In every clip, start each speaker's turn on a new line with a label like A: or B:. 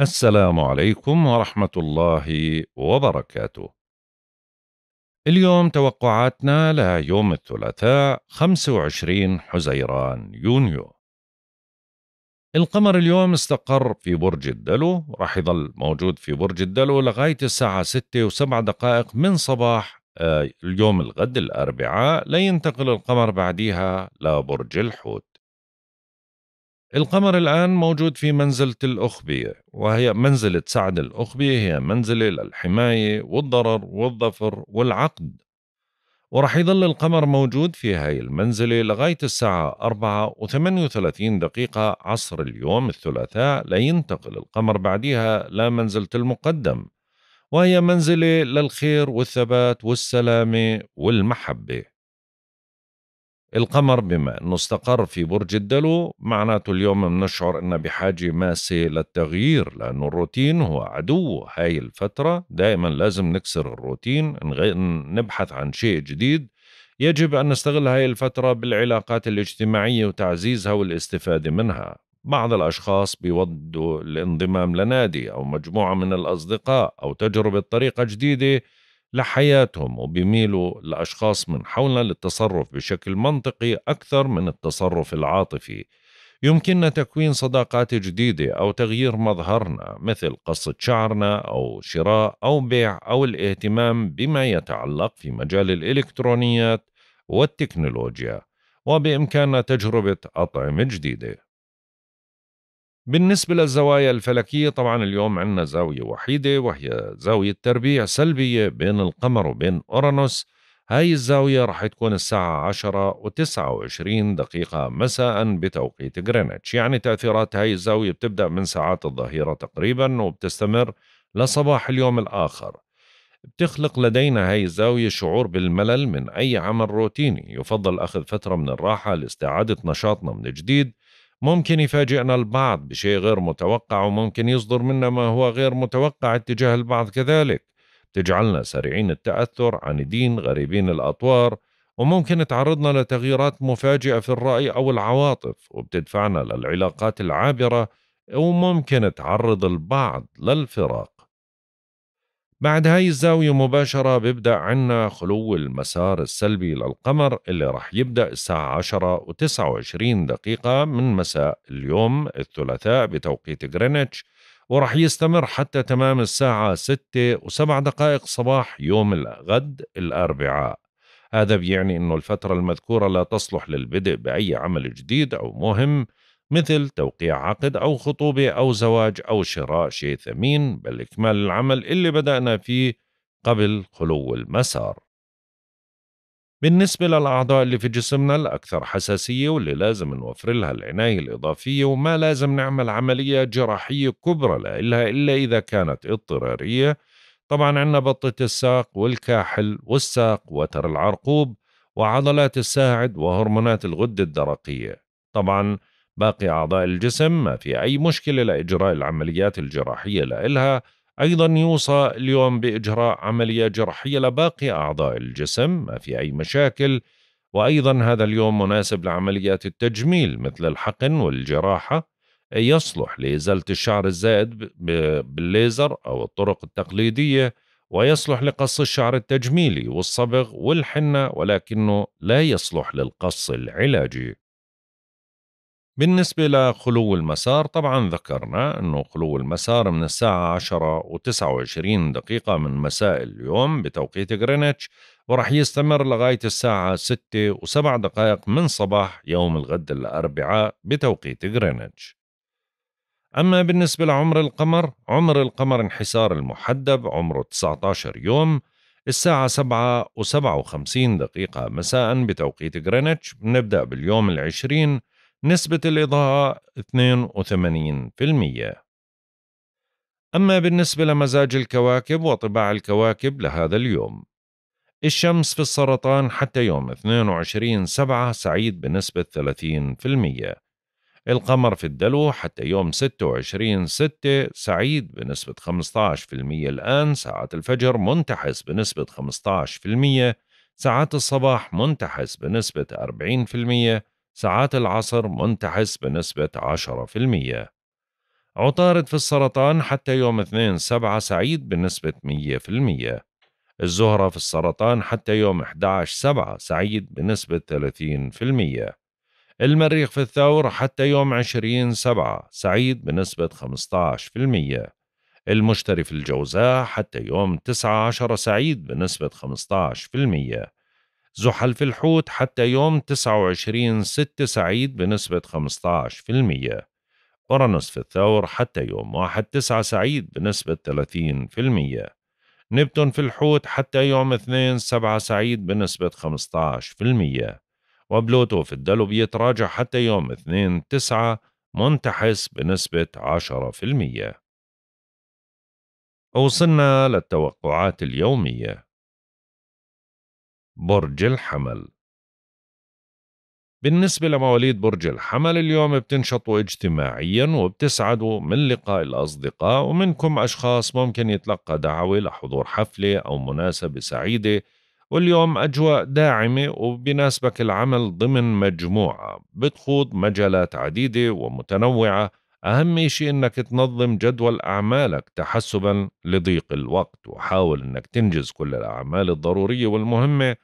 A: السلام عليكم ورحمة الله وبركاته. اليوم توقعاتنا ليوم الثلاثاء 25 حزيران يونيو. القمر اليوم استقر في برج الدلو راح يظل موجود في برج الدلو لغاية الساعة 6 و7 دقائق من صباح آه، اليوم الغد الأربعاء لينتقل القمر بعديها لبرج الحوت القمر الآن موجود في منزلة الأخبية وهي منزلة سعد الأخبية هي منزلة للحماية والضرر والظفر والعقد ورح يظل القمر موجود في هاي المنزلة لغاية الساعة 4 و 38 دقيقة عصر اليوم الثلاثاء لينتقل القمر بعدها لمنزلة المقدم وهي منزلة للخير والثبات والسلامة والمحبة القمر بما أنه استقر في برج الدلو معناته اليوم بنشعر أننا بحاجة ماسة للتغيير لأنه الروتين هو عدو هاي الفترة دائما لازم نكسر الروتين نبحث عن شيء جديد يجب أن نستغل هاي الفترة بالعلاقات الاجتماعية وتعزيزها والاستفادة منها بعض الأشخاص بيودوا الانضمام لنادي أو مجموعة من الأصدقاء أو تجربة طريقة جديدة لحياتهم وبيميلوا الأشخاص من حولنا للتصرف بشكل منطقي أكثر من التصرف العاطفي يمكننا تكوين صداقات جديدة أو تغيير مظهرنا مثل قصة شعرنا أو شراء أو بيع أو الاهتمام بما يتعلق في مجال الإلكترونيات والتكنولوجيا وبإمكاننا تجربة أطعمة جديدة بالنسبة للزوايا الفلكية طبعا اليوم عندنا زاوية وحيدة وهي زاوية تربيع سلبية بين القمر وبين أورانوس هاي الزاوية راح تكون الساعة 10 و 29 دقيقة مساء بتوقيت غرينتش يعني تأثيرات هاي الزاوية بتبدأ من ساعات الظهيرة تقريبا وبتستمر لصباح اليوم الآخر بتخلق لدينا هاي الزاوية شعور بالملل من أي عمل روتيني يفضل أخذ فترة من الراحة لاستعادة نشاطنا من جديد ممكن يفاجئنا البعض بشيء غير متوقع وممكن يصدر منا ما هو غير متوقع اتجاه البعض كذلك تجعلنا سريعين التأثر عنيدين غريبين الأطوار وممكن تعرضنا لتغييرات مفاجئة في الرأي أو العواطف وبتدفعنا للعلاقات العابرة وممكن تعرض البعض للفراق بعد هاي الزاوية مباشرة بيبدأ عنا خلو المسار السلبي للقمر اللي رح يبدأ الساعة 10 و 29 دقيقة من مساء اليوم الثلاثاء بتوقيت غرينتش ورح يستمر حتى تمام الساعة 6 و7 دقائق صباح يوم الغد الأربعاء هذا بيعني أنه الفترة المذكورة لا تصلح للبدء بأي عمل جديد أو مهم مثل توقيع عقد أو خطوبة أو زواج أو شراء شيء ثمين بل إكمال العمل اللي بدأنا فيه قبل خلو المسار بالنسبة للأعضاء اللي في جسمنا الأكثر حساسية واللي لازم نوفر لها العناية الإضافية وما لازم نعمل عملية جراحية كبرى لها إلا إذا كانت اضطرارية طبعا عندنا بطة الساق والكاحل والساق وتر العرقوب وعضلات الساعد وهرمونات الغدة الدرقية طبعا باقي أعضاء الجسم ما في أي مشكلة لإجراء العمليات الجراحية لإلها أيضا يوصى اليوم بإجراء عملية جراحية لباقي أعضاء الجسم ما في أي مشاكل وأيضا هذا اليوم مناسب لعمليات التجميل مثل الحقن والجراحة يصلح لإزالة الشعر الزائد بالليزر أو الطرق التقليدية ويصلح لقص الشعر التجميلي والصبغ والحنة ولكنه لا يصلح للقص العلاجي بالنسبة لخلو المسار طبعا ذكرنا أنه خلو المسار من الساعة 10 و29 دقيقة من مساء اليوم بتوقيت غرينتش ورح يستمر لغاية الساعة 6 و7 دقائق من صباح يوم الغد الأربعاء بتوقيت غرينتش أما بالنسبة لعمر القمر عمر القمر انحسار المحدب عمره 19 يوم الساعة 7 و57 دقيقة مساء بتوقيت غرينتش نبدأ باليوم العشرين 20 نسبة الإضاءة 82% أما بالنسبة لمزاج الكواكب وطباع الكواكب لهذا اليوم الشمس في السرطان حتى يوم 22 سبعة سعيد بنسبة 30% القمر في الدلو حتى يوم 26 ستة سعيد بنسبة 15% الآن ساعات الفجر منتحس بنسبة 15% ساعات الصباح منتحس بنسبة 40% ساعات العصر منتحس بنسبة 10%. عطارد في السرطان حتى يوم 2 7 سعيد بنسبة 100%. الزهرة في السرطان حتى يوم 11 7 سعيد بنسبة 30%. المريخ في الثور حتى يوم 20 7 سعيد بنسبة 15%. المشتري في الجوزاء حتى يوم 19 سعيد بنسبة 15%. زحل في الحوت حتى يوم 29 6 سعيد بنسبة 15% أورانوس في الثور حتى يوم 1 9 سعيد بنسبة 30% نبتون في الحوت حتى يوم 2 7 سعيد بنسبة 15% وبلوتو في الدلو بيتراجع حتى يوم 2 9 منتحس بنسبة
B: 10% وصلنا للتوقعات اليوميه برج الحمل
A: بالنسبة لمواليد برج الحمل اليوم بتنشطوا اجتماعيا وبتسعدوا من لقاء الأصدقاء ومنكم أشخاص ممكن يتلقى دعوة لحضور حفلة أو مناسبة سعيدة واليوم أجواء داعمة وبناسبك العمل ضمن مجموعة بتخوض مجالات عديدة ومتنوعة أهم شيء إنك تنظم جدول أعمالك تحسبا لضيق الوقت وحاول إنك تنجز كل الأعمال الضرورية والمهمة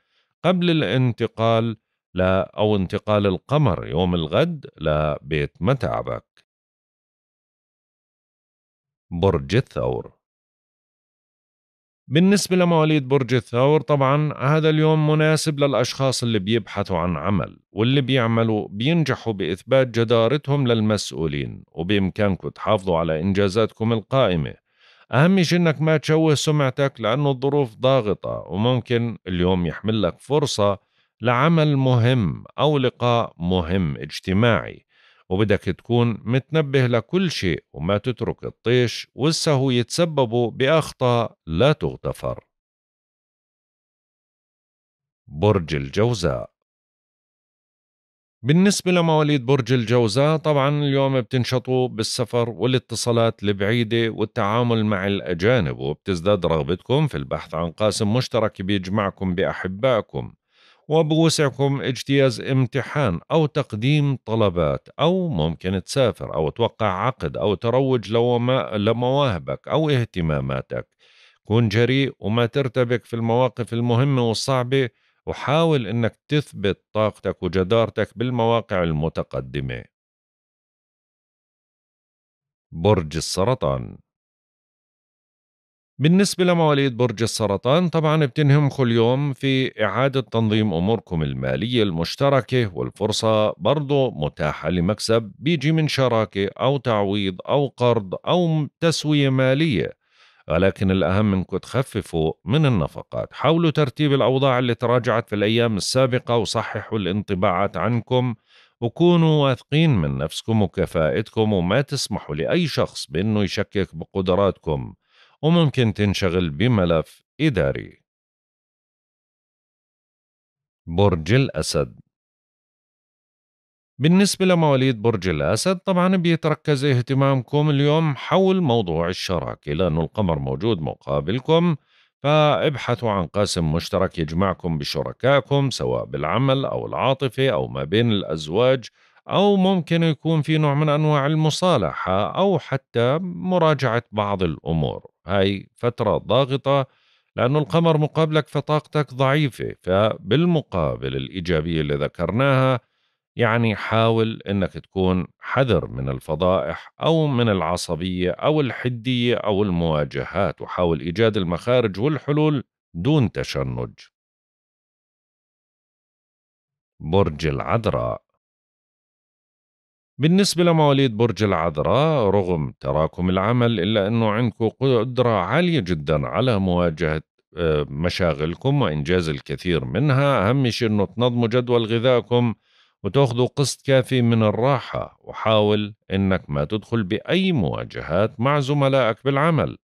A: قبل الانتقال لا أو انتقال
B: القمر يوم الغد لبيت متعبك برج الثور بالنسبة لمواليد
A: برج الثور طبعا هذا اليوم مناسب للأشخاص اللي بيبحثوا عن عمل واللي بيعملوا بينجحوا بإثبات جدارتهم للمسؤولين وبإمكانكم تحافظوا على إنجازاتكم القائمة أهم شيء إنك ما تشوه سمعتك لأنه الظروف ضاغطة وممكن اليوم يحمل لك فرصة لعمل مهم أو لقاء مهم اجتماعي وبدك تكون متنبه لكل شيء وما
B: تترك الطيش والسهو يتسببوا بأخطاء لا تغتفر برج الجوزاء بالنسبة لمواليد برج الجوزاء طبعا اليوم بتنشطوا بالسفر والاتصالات
A: البعيدة والتعامل مع الأجانب وبتزداد رغبتكم في البحث عن قاسم مشترك بيجمعكم بأحبائكم وبوسعكم اجتياز امتحان أو تقديم طلبات أو ممكن تسافر أو توقع عقد أو تروج لمواهبك أو اهتماماتك كن جريء وما ترتبك في المواقف المهمة والصعبة وحاول انك تثبت طاقتك وجدارتك
B: بالمواقع المتقدمة برج السرطان بالنسبة لمواليد برج السرطان
A: طبعا كل اليوم في إعادة تنظيم أموركم المالية المشتركة والفرصة برضو متاحة لمكسب بيجي من شراكة أو تعويض أو قرض أو تسوية مالية ولكن الأهم أنكم تخففوا من النفقات حاولوا ترتيب الأوضاع اللي تراجعت في الأيام السابقة وصححوا الانطباعات عنكم وكونوا واثقين من نفسكم وكفاءتكم وما تسمحوا لأي شخص
B: بأنه يشكك بقدراتكم وممكن تنشغل بملف إداري برج الأسد بالنسبة لمواليد برج الأسد طبعا بيتركز اهتمامكم اليوم
A: حول موضوع الشراكة لأنه القمر موجود مقابلكم فابحثوا عن قاسم مشترك يجمعكم بشركائكم سواء بالعمل أو العاطفة أو ما بين الأزواج أو ممكن يكون في نوع من أنواع المصالحة أو حتى مراجعة بعض الأمور هاي فترة ضاغطة لأنه القمر مقابلك فطاقتك ضعيفة فبالمقابل الإيجابية اللي ذكرناها يعني حاول انك تكون حذر من الفضائح او من العصبيه او الحديه او المواجهات وحاول ايجاد المخارج والحلول
B: دون تشنج برج العذراء بالنسبة لمواليد برج العذراء رغم
A: تراكم العمل إلا أنه عندكم قدرة عالية جدا على مواجهة آه، مشاغلكم وإنجاز الكثير منها أهم شيء أنه تنظموا جدول غذائكم وتاخذوا قسط كافي من الراحة وحاول إنك ما تدخل بأي مواجهات مع زملائك بالعمل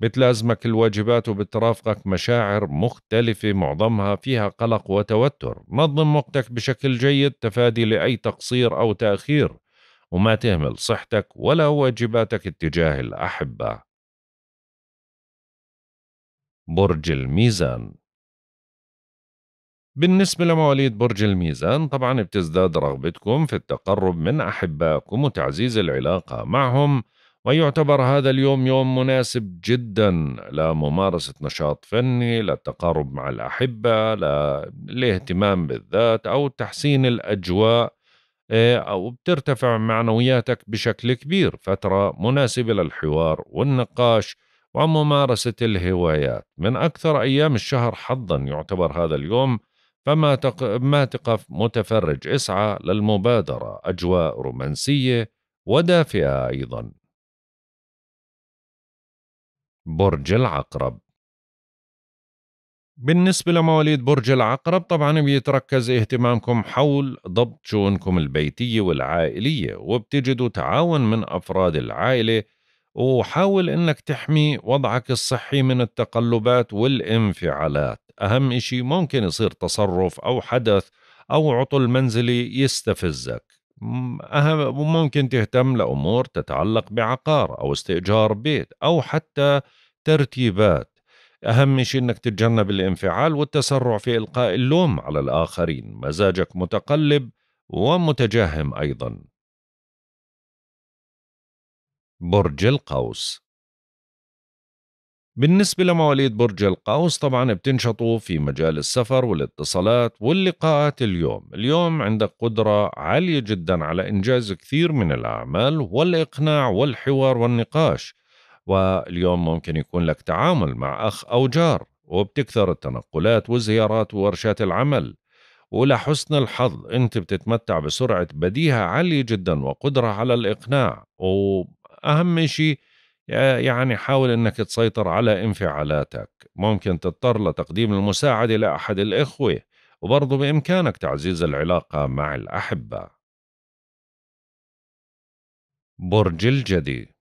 A: بتلازمك الواجبات وبترافقك مشاعر مختلفة معظمها فيها قلق وتوتر نظم وقتك بشكل جيد تفادي لأي تقصير أو تأخير وما تهمل صحتك ولا واجباتك
B: اتجاه الأحبة برج الميزان بالنسبة لمواليد برج الميزان طبعا بتزداد
A: رغبتكم في التقرب من أحبائكم وتعزيز العلاقة معهم ويعتبر هذا اليوم يوم مناسب جدا لممارسة نشاط فني للتقارب مع الأحبة للاهتمام بالذات أو تحسين الأجواء آه، أو بترتفع معنوياتك بشكل كبير فترة مناسبة للحوار والنقاش وممارسة الهوايات من أكثر أيام الشهر حظا يعتبر هذا اليوم فما تق... ما تقف متفرج اسعى
B: للمبادرة أجواء رومانسية ودافئة أيضا برج العقرب بالنسبة لمواليد برج العقرب طبعا بيتركز اهتمامكم حول ضبط
A: شؤونكم البيتية والعائلية وبتجدوا تعاون من أفراد العائلة وحاول انك تحمي وضعك الصحي من التقلبات والانفعالات اهم اشي ممكن يصير تصرف او حدث او عطل منزلي يستفزك أهم وممكن تهتم لأمور تتعلق بعقار أو استئجار بيت أو حتى ترتيبات أهم شيء أنك تتجنب الانفعال والتسرع في إلقاء اللوم على الآخرين مزاجك متقلب
B: ومتجهم أيضاً برج القوس بالنسبة لمواليد برج القوس طبعا
A: بتنشطوا في مجال السفر والاتصالات واللقاءات اليوم اليوم عندك قدرة عالية جدا على إنجاز كثير من الأعمال والإقناع والحوار والنقاش واليوم ممكن يكون لك تعامل مع أخ أو جار وبتكثر التنقلات والزيارات وورشات العمل ولحسن الحظ أنت بتتمتع بسرعة بديهة عالية جدا وقدرة على الإقناع و اهم شيء يعني حاول انك تسيطر على انفعالاتك ممكن تضطر لتقديم المساعده لاحد الاخوه وبرضه بامكانك تعزيز العلاقه مع
B: الاحبه برج الجدي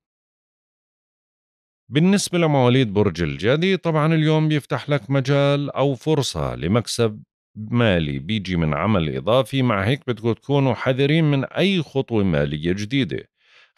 B: بالنسبة لمواليد برج الجدي طبعا اليوم بيفتح لك مجال
A: أو فرصة لمكسب مالي بيجي من عمل إضافي مع هيك بدكم تكونوا حذرين من أي خطوة مالية جديدة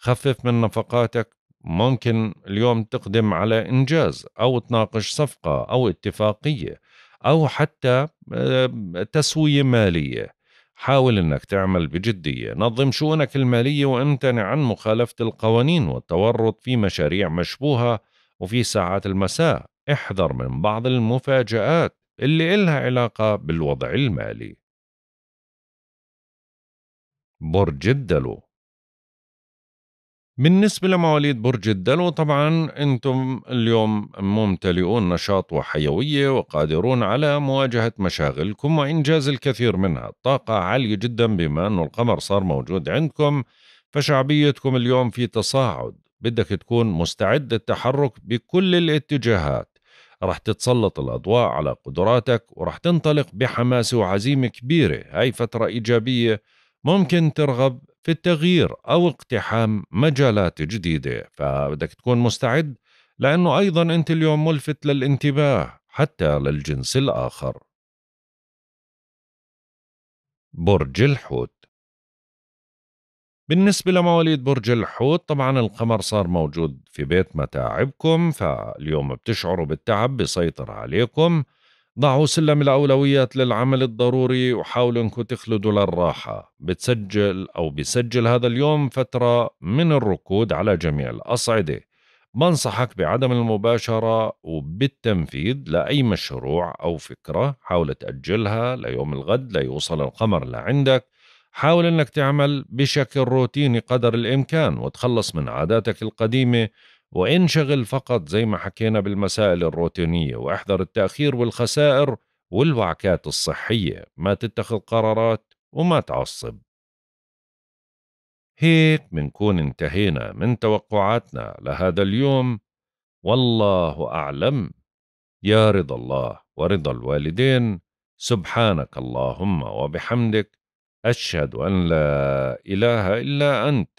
A: خفف من نفقاتك ممكن اليوم تقدم على إنجاز أو تناقش صفقة أو اتفاقية أو حتى آه، تسوية مالية حاول أنك تعمل بجدية نظم شؤونك المالية وامتنع عن مخالفة القوانين والتورط في مشاريع مشبوهة وفي ساعات المساء احذر من بعض المفاجآت
B: اللي إلها علاقة بالوضع المالي برج الدلو بالنسبة لمواليد برج
A: الدلو طبعا أنتم اليوم ممتلئون نشاط وحيوية وقادرون على مواجهة مشاغلكم وإنجاز الكثير منها الطاقة عالية جدا بما أنه القمر صار موجود عندكم فشعبيتكم اليوم في تصاعد بدك تكون مستعد للتحرك بكل الاتجاهات رح تتسلط الأضواء على قدراتك ورح تنطلق بحماسة وعزيمة كبيرة هاي فترة إيجابية ممكن ترغب في التغيير أو اقتحام مجالات جديدة فبدك تكون مستعد لأنه أيضا أنت اليوم ملفت للانتباه حتى للجنس
B: الآخر برج الحوت بالنسبة لمواليد برج الحوت طبعا القمر صار موجود
A: في بيت متاعبكم فاليوم بتشعروا بالتعب بيسيطر عليكم ضعوا سلم الأولويات للعمل الضروري وحاولوا انكم تخلدوا للراحة بتسجل أو بسجل هذا اليوم فترة من الركود على جميع الأصعدة بنصحك بعدم المباشرة وبالتنفيذ لأي مشروع أو فكرة حاول تأجلها ليوم الغد ليوصل القمر لعندك حاول أنك تعمل بشكل روتيني قدر الإمكان وتخلص من عاداتك القديمة وانشغل فقط زي ما حكينا بالمسائل الروتينية واحذر التأخير والخسائر والوعكات الصحية ما تتخذ قرارات وما تعصب هيك منكون انتهينا من توقعاتنا لهذا اليوم والله أعلم يا رضا الله ورضا الوالدين سبحانك اللهم وبحمدك أشهد أن لا إله إلا أنت